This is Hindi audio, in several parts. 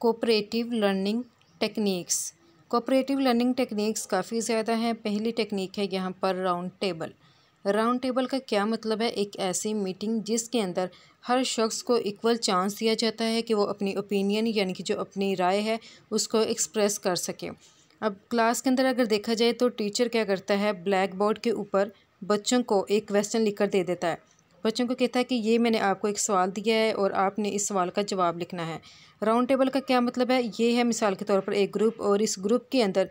cooperative learning techniques cooperative learning techniques काफ़ी ज़्यादा हैं पहली टेक्निक है यहाँ पर राउंड टेबल राउंड टेबल का क्या मतलब है एक ऐसी मीटिंग जिसके अंदर हर शख्स को इक्वल चांस दिया जाता है कि वो अपनी ओपिनियन यानी कि जो अपनी राय है उसको एक्सप्रेस कर सके अब क्लास के अंदर अगर देखा जाए तो टीचर क्या करता है ब्लैक बोर्ड के ऊपर बच्चों को एक क्वेश्चन लिख कर दे देता है बच्चों को कहता है कि ये मैंने आपको एक सवाल दिया है और आपने इस सवाल का जवाब लिखना है राउंड टेबल का क्या मतलब है ये है मिसाल के तौर पर एक ग्रुप और इस ग्रुप के अंदर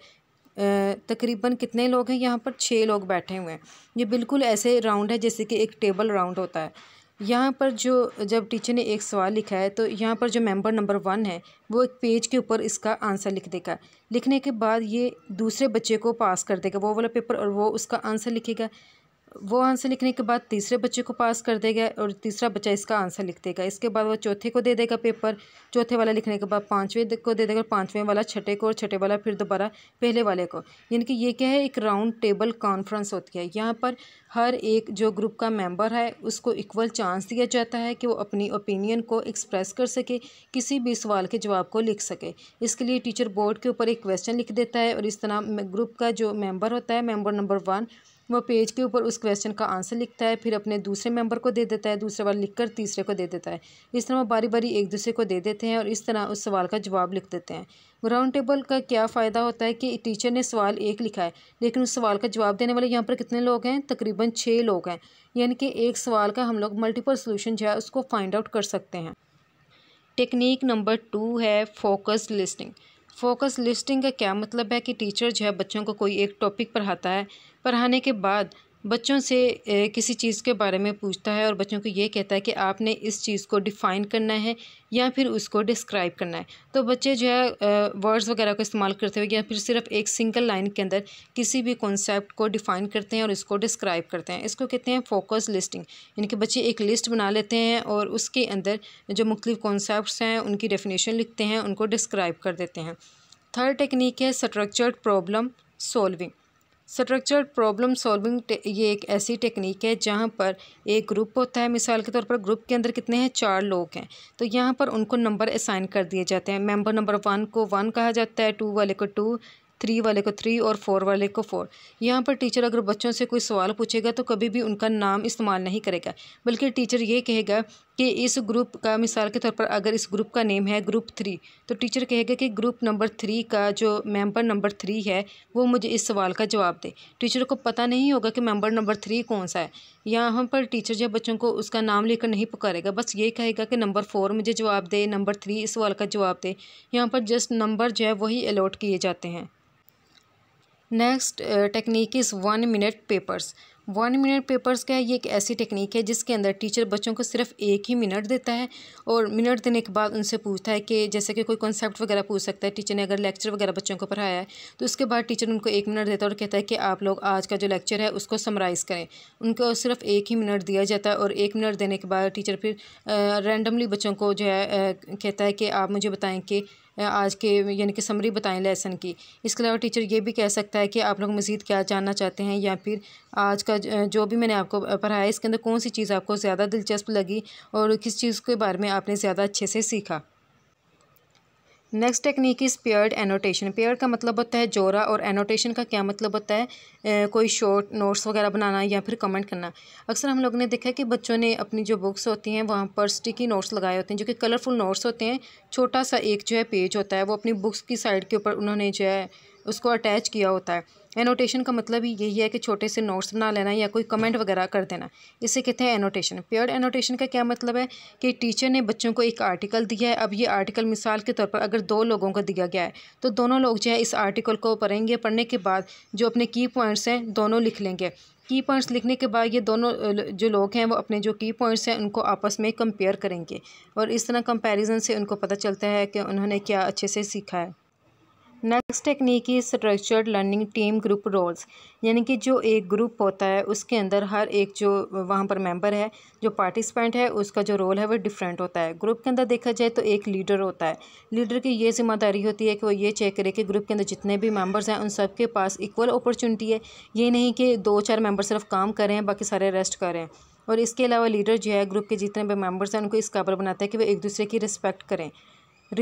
तकरीबन कितने लोग हैं यहाँ पर छः लोग बैठे हुए हैं ये बिल्कुल ऐसे राउंड है जैसे कि एक टेबल राउंड होता है यहाँ पर जो जब टीचर ने एक सवाल लिखा है तो यहाँ पर जो मेंबर नंबर वन है वो एक पेज के ऊपर इसका आंसर लिख देगा लिखने के बाद ये दूसरे बच्चे को पास कर देगा वो वाला पेपर और वो उसका आंसर लिखेगा वो आंसर लिखने के बाद तीसरे बच्चे को पास कर देगा और तीसरा बच्चा इसका आंसर लिख देगा इसके बाद वो चौथे को दे देगा पेपर चौथे वाला लिखने के बाद पाँचवें को दे देगा पाँचवें वाला छठे को और छठे वाला फिर दोबारा पहले वाले को यानी कि ये क्या है एक राउंड टेबल कॉन्फ्रेंस होती है यहाँ पर हर एक जो ग्रुप का मेम्बर है उसको इक्वल चांस दिया जाता है कि वो अपनी ओपिनियन को एक्सप्रेस कर सके किसी भी सवाल के जवाब को लिख सके इसके लिए टीचर बोर्ड के ऊपर एक क्वेश्चन लिख देता है और इस तरह ग्रुप का जो मेम्बर होता है मेम्बर नंबर वन वो पेज के ऊपर उस क्वेश्चन का आंसर लिखता है फिर अपने दूसरे मेंबर को दे देता है दूसरे वाला लिखकर तीसरे को दे देता है इस तरह वो बारी बारी एक दूसरे को दे देते हैं और इस तरह उस सवाल का जवाब लिख देते हैं ग्राउंड टेबल का क्या फ़ायदा होता है कि टीचर ने सवाल एक लिखा है लेकिन उस सवाल का जवाब देने वाले यहाँ पर कितने लोग हैं तकरीबन छः लोग हैं यानी कि एक सवाल का हम लोग मल्टीपल सोल्यूशन जो है उसको फाइंड आउट कर सकते हैं टेक्निक नंबर टू है फोकस लिस्टिंग फोकस लिस्टिंग का क्या मतलब है कि टीचर जो है बच्चों को कोई एक टॉपिक पढ़ाता है पढ़ाने के बाद बच्चों से किसी चीज़ के बारे में पूछता है और बच्चों को ये कहता है कि आपने इस चीज़ को डिफ़ाइन करना है या फिर उसको डिस्क्राइब करना है तो बच्चे जो है वर्ड्स वगैरह को इस्तेमाल करते हुए या फिर सिर्फ एक सिंगल लाइन के अंदर किसी भी कॉन्सेप्ट को डिफ़ाइन करते हैं और इसको डिस्क्राइब करते हैं इसको कहते हैं फोकस लिस्टिंग यानी कि बच्चे एक लिस्ट बना लेते हैं और उसके अंदर जो मुख्तफ कॉन्सेप्ट हैं उनकी डेफिनेशन लिखते हैं उनको डिस्क्राइब कर देते हैं थर्ड टेक्निक है structured problem solving structure problem solving ये एक ऐसी टेक्निक है जहाँ पर एक ग्रुप होता है मिसाल के तौर पर ग्रुप के अंदर कितने हैं चार लोग हैं तो यहाँ पर उनको नंबर असाइन कर दिए जाते हैं मेंबर नंबर वन को वन कहा जाता है टू वाले को टू थ्री वाले को थ्री और फोर वाले को फोर यहाँ पर टीचर अगर बच्चों से कोई सवाल पूछेगा तो कभी भी उनका नाम इस्तेमाल नहीं करेगा बल्कि टीचर ये कहेगा कि इस ग्रुप का मिसाल के तौर पर अगर इस ग्रुप का नेम है ग्रुप थ्री तो टीचर कहेगा कि ग्रुप नंबर थ्री का जो मेंबर नंबर थ्री है वो मुझे इस सवाल का जवाब दे टीचर को पता नहीं होगा कि मेंबर नंबर थ्री कौन सा है यहाँ पर टीचर जो बच्चों को उसका नाम लेकर नहीं पुकारेगा बस ये कहेगा कि नंबर फोर मुझे जवाब दे नंबर थ्री इस सवाल का जवाब दे यहाँ पर जस्ट नंबर जो है वही अलॉट किए जाते हैं next technique is one minute papers one minute papers का ये एक ऐसी टेक्निक है जिसके अंदर टीचर बच्चों को सिर्फ एक ही मिनट देता है और मिनट देने के बाद उनसे पूछता है कि जैसे कि कोई कॉन्सेप्ट वगैरह पूछ सकता है टीचर ने अगर लेक्चर वगैरह बच्चों को पढ़ाया है तो उसके बाद टीचर उनको एक मिनट देता है और कहता है कि आप लोग आज का जो लेक्चर है उसको समराइज़ करें उनको सिर्फ एक ही मिनट दिया जाता है और एक मिनट देने के बाद टीचर फिर रैंडमली बच्चों को जो है कहता है कि आप मुझे बताएँ कि आज के यानी कि समरी बताएं लेसन की इसके अलावा टीचर ये भी कह सकता है कि आप लोग मज़ीद क्या जानना चाहते हैं या फिर आज का जो भी मैंने आपको पढ़ाया इसके अंदर कौन सी चीज़ आपको ज़्यादा दिलचस्प लगी और किस चीज़ के बारे में आपने ज़्यादा अच्छे से सीखा next technique is paired annotation paired का मतलब होता है जोरा और एनोटेशन का क्या मतलब होता है ए, कोई शॉर्ट नोट्स वगैरह बनाना या फिर कमेंट करना अक्सर हम लोगों ने देखा है कि बच्चों ने अपनी जो बुक्स होती हैं वहाँ पर स्टिकी नोट्स लगाए होते हैं जो कि कलरफुल नोट्स होते हैं छोटा सा एक जो है पेज होता है वो अपनी बुक्स की साइड के ऊपर उन्होंने जो है उसको अटैच किया होता है एनोटेशन का मतलब ही यही है कि छोटे से नोट्स बना लेना या कोई कमेंट वगैरह कर देना इसे कहते हैं एनोटेशन पेयर एनोटेशन का क्या मतलब है कि टीचर ने बच्चों को एक आर्टिकल दिया है अब ये आर्टिकल मिसाल के तौर पर अगर दो लोगों को दिया गया है तो दोनों लोग जो है इस आर्टिकल को पढ़ेंगे पढ़ने के बाद जो अपने की पॉइंट्स हैं दोनों लिख लेंगे की पॉइंट्स लिखने के बाद ये दोनों जो लोग हैं वो अपने जो की पॉइंट्स हैं उनको आपस में कंपेयर करेंगे और इस तरह कंपैरिजन से उनको पता चलता है कि उन्होंने क्या अच्छे से सीखा है नेक्स्ट टेक्निक की structured learning team group roles यानी कि जो एक ग्रुप होता है उसके अंदर हर एक जो वहाँ पर मेंबर है जो पार्टिसिपेंट है उसका जो रोल है वो डिफरेंट होता है ग्रुप के अंदर देखा जाए तो एक लीडर होता है लीडर की ये जिम्मेदारी होती है कि वो ये चेक करे कि ग्रुप के अंदर जितने भी मेम्बर्स हैं उन सब के पास इक्वल अपॉर्चुनिटी है ये नहीं कि दो चार मेम्बर सिर्फ काम करें बाकी सारे रेस्ट करें और इसके अलावा लीडर जो है ग्रुप के जितने भी मेम्बर्स हैं उनको इस काबर बनाता है कि वो एक दूसरे की रिस्पेक्ट करें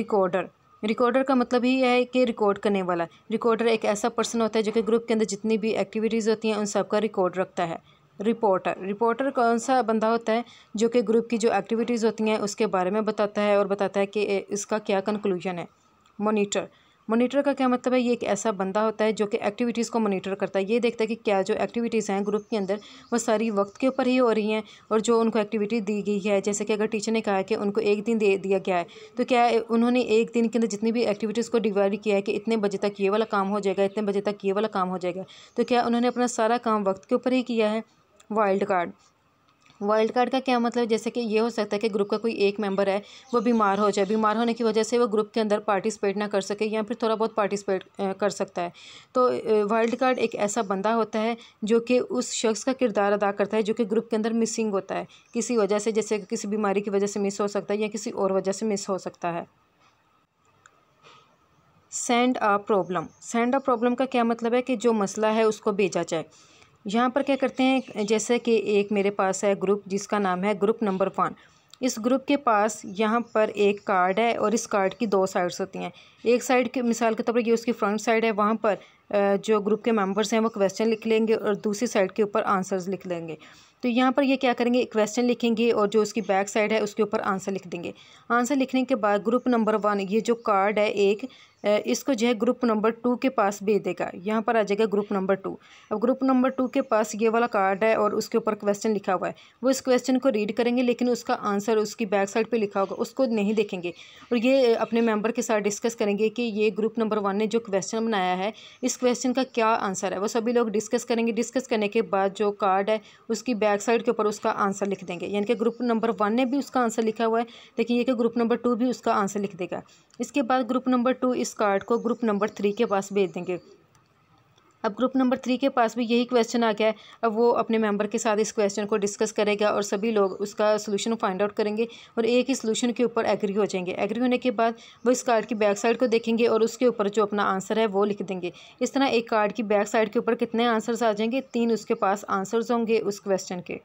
रिकॉर्डर रिकॉर्डर का मतलब ही है कि रिकॉर्ड करने वाला रिकॉर्डर एक ऐसा पर्सन होता है जो कि ग्रुप के अंदर जितनी भी एक्टिविटीज़ होती हैं उन सबका रिकॉर्ड रखता है रिपोर्टर रिपोर्टर कौन सा बंदा होता है जो कि ग्रुप की जो एक्टिविटीज़ होती हैं उसके बारे में बताता है और बताता है कि इसका क्या कंक्लूजन है मोनीटर मोनीटर का क्या मतलब है ये एक ऐसा बंदा होता है जो कि एक्टिविटीज़ को मोनीटर करता है ये देखता है कि क्या जो एक्टिविटीज़ हैं ग्रुप के अंदर वो सारी वक्त के ऊपर ही हो रही हैं और जो उनको एक्टिविटी दी गई है जैसे कि अगर टीचर ने कहा है कि उनको एक दिन दे दिया गया है तो क्या उन्होंने एक दिन के अंदर जितनी भी एक्टिविटीज़ को डिवाइड किया है कि इतने बजे तक ये वाला काम हो जाएगा इतने बजे तक ये वाला काम हो जाएगा तो क्या उन्होंने अपना सारा काम वक्त के ऊपर ही किया है वाइल्ड कार्ड वाइल्ड कार्ड का क्या मतलब जैसे कि ये हो सकता है कि ग्रुप का कोई एक मेंबर है वो बीमार हो जाए बीमार होने की वजह से वो ग्रुप के अंदर पार्टिसिपेट ना कर सके या फिर थोड़ा बहुत पार्टिसिपेट कर सकता है तो वाइल्ड कार्ड एक ऐसा बंदा होता है जो कि उस शख्स का किरदार अदा करता है जो कि ग्रुप के अंदर मिसिंग होता है किसी वजह से जैसे किसी बीमारी की वजह से मिस हो सकता है या किसी और वजह से मिस हो सकता है send a problem send a problem का क्या मतलब है कि जो मसला है उसको भेजा जाए यहाँ पर क्या करते हैं जैसे कि एक मेरे पास है ग्रुप जिसका नाम है ग्रुप नंबर वन इस ग्रुप के पास यहाँ पर एक कार्ड है और इस कार्ड की दो साइड्स होती हैं एक साइड के मिसाल के तौर पर ये उसकी फ्रंट साइड है वहाँ पर जो ग्रुप के मेंबर्स हैं वो क्वेश्चन लिख लेंगे और दूसरी साइड के ऊपर आंसर्स लिख लेंगे तो यहाँ पर ये क्या करेंगे क्वेश्चन लिखेंगे और जो उसकी बैक साइड है उसके ऊपर आंसर लिख देंगे आंसर लिखने के बाद ग्रुप नंबर वन ये जो कार्ड है एक इसको जो है ग्रुप नंबर टू के पास भेज देगा यहाँ पर आ जाएगा ग्रुप नंबर टू अब ग्रुप नंबर टू के पास ये वाला कार्ड है और उसके ऊपर क्वेश्चन लिखा हुआ है वो इस क्वेश्चन को रीड करेंगे लेकिन उसका आंसर उसकी बैक साइड पे लिखा होगा उसको नहीं देखेंगे और ये अपने मेंबर के साथ डिस्कस करेंगे कि ये ग्रुप नंबर वन ने जो क्वेश्चन बनाया है इस क्वेश्चन का क्या आंसर है वो सभी लोग डिस्कस करेंगे डिस्कस करने के बाद जो कार्ड है उसकी बैक साइड के ऊपर उसका आंसर लिख देंगे यानी कि ग्रुप नंबर वन ने भी उसका आंसर लिखा हुआ है देखिए कि ग्रुप नंबर टू भी उसका आंसर लिख देगा इसके बाद ग्रुप नंबर टू इस कार्ड को ग्रुप नंबर थ्री के पास भेज देंगे अब ग्रुप नंबर थ्री के पास भी यही क्वेश्चन आ गया है अब वो अपने मेंबर के साथ इस क्वेश्चन को डिस्कस करेगा और सभी लोग उसका सोल्यूशन फाइंड आउट करेंगे और एक ही सोल्यूशन के ऊपर एग्री हो जाएंगे एग्री होने के बाद वो इस कार्ड की बैक साइड को देखेंगे और उसके ऊपर जो अपना आंसर है वो लिख देंगे इस तरह एक कार्ड की बैक साइड के ऊपर कितने आंसर्स आ जाएंगे तीन उसके पास आंसर्स होंगे उस क्वेश्चन के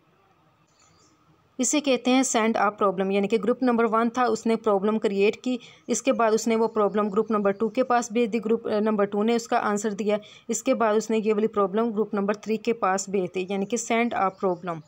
इसे कहते हैं सेंड आप प्रॉब्लम यानी कि ग्रुप नंबर वन था उसने प्रॉब्लम क्रिएट की इसके बाद उसने वो प्रॉब्लम ग्रुप नंबर टू के पास भेज दी ग्रुप नंबर टू ने उसका आंसर दिया इसके बाद उसने ये वाली प्रॉब्लम ग्रुप नंबर थ्री के पास भेज दी यानी कि सेंड आप problem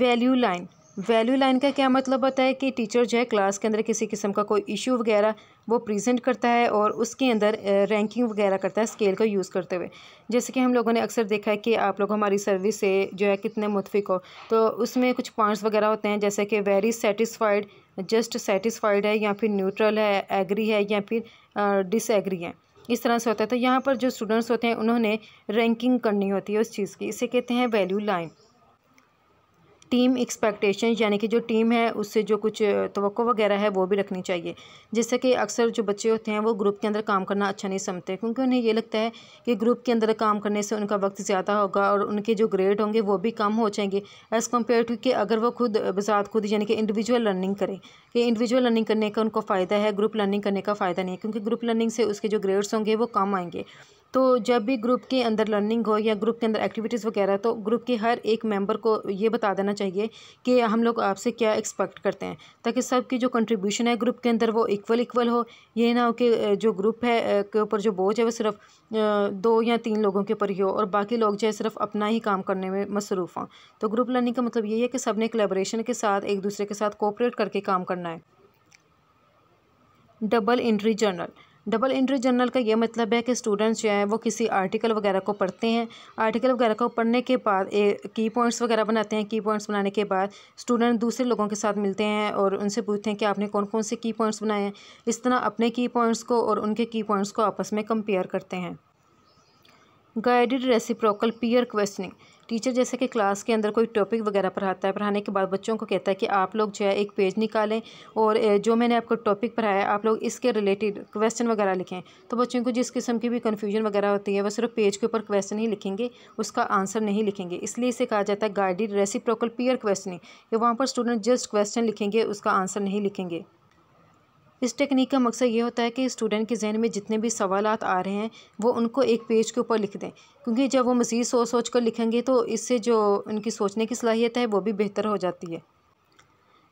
value line value line का क्या मतलब होता है कि टीचर जो है क्लास के अंदर किसी किस्म का कोई इशू वगैरह वो प्रेजेंट करता है और उसके अंदर रैंकिंग वगैरह करता है स्केल का यूज़ करते हुए जैसे कि हम लोगों ने अक्सर देखा है कि आप लोग हमारी सर्विस से जो है कितने मुतफिक हो तो उसमें कुछ पॉइंट्स वगैरह होते हैं जैसे कि वेरी सेटिस्फाइड जस्ट सेटिस्फाइड है या फिर न्यूट्रल है एग्री है या फिर डिसएग्री है इस तरह से होता है तो यहाँ पर जो स्टूडेंट्स होते हैं उन्होंने रैंकिंग करनी होती है उस चीज़ की इसे कहते हैं वैल्यू लाइन टीम एक्सपेक्टेशन यानी कि जो टीम है उससे जो कुछ तो वगैरह है वो भी रखनी चाहिए जैसे कि अक्सर जो बच्चे होते हैं वो ग्रुप के अंदर काम करना अच्छा नहीं समझते क्योंकि उन्हें ये लगता है कि ग्रुप के अंदर काम करने से उनका वक्त ज़्यादा होगा और उनके जो ग्रेड होंगे वो भी कम हो जाएंगे एज़ कम्पेयर टू कि अगर वो खुद बजात खुद यानी कि इंडिविजुअल लर्निंग करें कि इंडिविजुअल लर्निंग करने का उनको फ़ायदा है ग्रुप लर्निंग करने का फ़ायदा नहीं है क्योंकि ग्रुप लर्निंग से उसके जो ग्रेड्स होंगे वो कम आएंगे तो जब भी ग्रुप के अंदर लर्निंग हो या ग्रुप के अंदर एक्टिविटीज़ वगैरह तो ग्रुप के हर एक मेंबर को ये बता देना चाहिए कि हम लोग आपसे क्या एक्सपेक्ट करते हैं ताकि सबकी जो कंट्रीब्यूशन है ग्रुप के अंदर वो इक्वल इक्वल हो ये ना हो कि जो ग्रुप है के ऊपर जो बोझ है वो सिर्फ दो या तीन लोगों के ऊपर ही हो और बाकी लोग जो है सिर्फ अपना ही काम करने में मसरूफ़ हों तो ग्रुप लर्निंग का मतलब यही है कि सब ने कलेबरेशन के साथ एक दूसरे के साथ कोऑपरेट करके काम करना है double entry journal double entry journal का ये मतलब है कि स्टूडेंट्स जो हैं वो किसी आर्टिकल वगैरह को पढ़ते हैं आर्टिकल वगैरह को पढ़ने के बाद की पॉइंट्स वगैरह बनाते हैं की पॉइंट्स बनाने के बाद स्टूडेंट दूसरे लोगों के साथ मिलते हैं और उनसे पूछते हैं कि आपने कौन कौन से की पॉइंट्स बनाए हैं इस तरह अपने की पॉइंट्स को और उनके की पॉइंट्स को आपस में कंपेयर करते हैं guided reciprocal peer questioning teacher जैसे कि क्लास के अंदर कोई टॉपिक वगैरह पढ़ाता है पढ़ाने के बाद बच्चों को कहता है कि आप लोग जो है एक पेज निकालें और जो मैंने आपको टॉपिक पढ़ाया आप लोग इसके रिलेटेड क्वेश्चन वगैरह लिखें तो बच्चों को जिस किस्म की भी कन्फ्यूजन वगैरह होती है वह सिर्फ पेज के ऊपर क्वेश्चन ही लिखेंगे उसका आंसर नहीं लिखेंगे इसलिए इसे कहा जाता है गाइडेड रेसिप्रोकल पीयर क्वेश्चनिंग वहाँ पर स्टूडेंट जस्ट क्वेश्चन लिखेंगे उसका आंसर नहीं लिखेंगे इस टेक्निक का मकसद ये होता है कि स्टूडेंट के जहन में जितने भी सवाल आ रहे हैं वो उनको एक पेज के ऊपर लिख दें क्योंकि जब वो मज़ीद सोच सोच कर लिखेंगे तो इससे जो उनकी सोचने की सलाहियत है वो भी बेहतर हो जाती है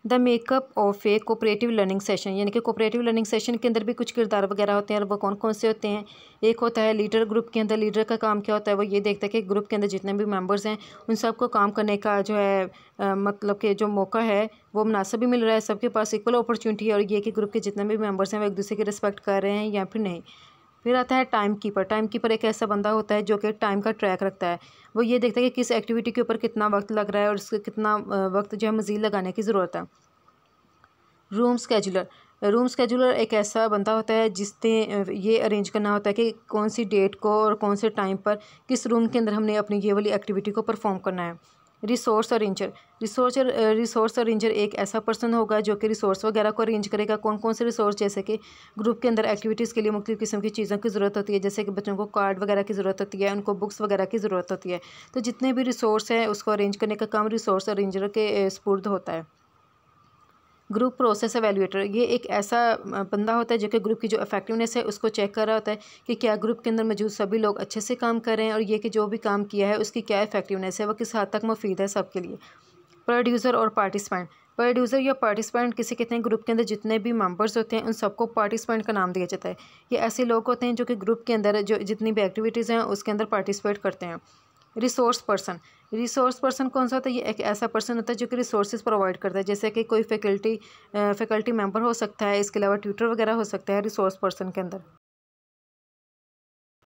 the makeup of a cooperative learning session यानी कि कोपरेटिव लर्निंग सेशन के अंदर भी कुछ किरदार वगैरह होते हैं और वो कौन कौन से होते हैं एक होता है लीडर ग्रुप के अंदर लीडर का काम क्या होता है वो ये देखता है कि ग्रुप के अंदर जितने भी मेंबर्स हैं उन सबको काम करने का जो है आ, मतलब कि जो मौका है वो मुनासब भी मिल रहा है सबके पास इक्वल अपॉर्चुनिटी है और ये कि ग्रुप के जितने भी मेम्बर्स हैं वो एक दूसरे की रिस्पेक्ट कर रहे हैं या फिर नहीं फिर आता है टाइम कीपर टाइम कीपर एक ऐसा बंदा होता है जो कि टाइम का ट्रैक रखता है वो ये देखता है कि किस एक्टिविटी के ऊपर कितना वक्त लग रहा है और उसके कितना वक्त जो है मज़ीद लगाने की ज़रूरत है रूम स्केजुलर रूम स्केजुलर एक ऐसा बंदा होता है जिसने ये अरेंज करना होता है कि कौन सी डेट को और कौन से टाइम पर किस रूम के अंदर हमने अपनी ये वाली एक्टिविटी को परफॉर्म करना है resource arranger resource resource arranger एक ऐसा पर्सन होगा जो कि रिसोर्स वगैरह को अरेंज करेगा कौन कौन से रिसोर्स जैसे कि ग्रुप के अंदर एक्टिविटीज़ के लिए मुख्तु किस्म की चीज़ों की ज़रूरत होती है जैसे कि बच्चों को कार्ड वगैरह की ज़रूरत होती है उनको बुक्स वगैरह की ज़रूरत होती है तो जितने भी रिसोर्स हैं उसको अरेंज करने का काम रिसोर्स अरेंजर के स्पुर्द uh, होता है ग्रुप प्रोसेस एवेल्यूएटर ये एक ऐसा बंदा होता है जो कि ग्रुप की जो इफेक्टिवनेस है उसको चेक कर रहा होता है कि क्या ग्रुप के अंदर मौजूद सभी लोग अच्छे से काम कर रहे हैं और ये कि जो भी काम किया है उसकी क्या इफेक्टिवनेस है वो किस हद तक मुफीद है सबके लिए प्रोड्यूसर और पार्टिसिपेंट प्रोड्यूसर या पार्टिसिपेंट किसी कहते हैं ग्रुप के अंदर जितने भी मेंबर्स होते हैं उन सबको पार्टिसिपेंट का नाम दिया जाता है ये ऐसे लोग होते हैं जो कि ग्रुप के अंदर जो जितनी भी एक्टिविटीज़ हैं उसके अंदर पार्टिसिपेट करते हैं रिसोर्स पर्सन रिसोर्स पर्सन कौन सा होता है ये एक ऐसा पर्सन होता है जो कि रिसोर्सेज प्रोवाइड करता है जैसे कि कोई फैकल्टी फैकल्टी मेंबर हो सकता है इसके अलावा ट्यूटर वगैरह हो सकता है रिसोर्स पर्सन के अंदर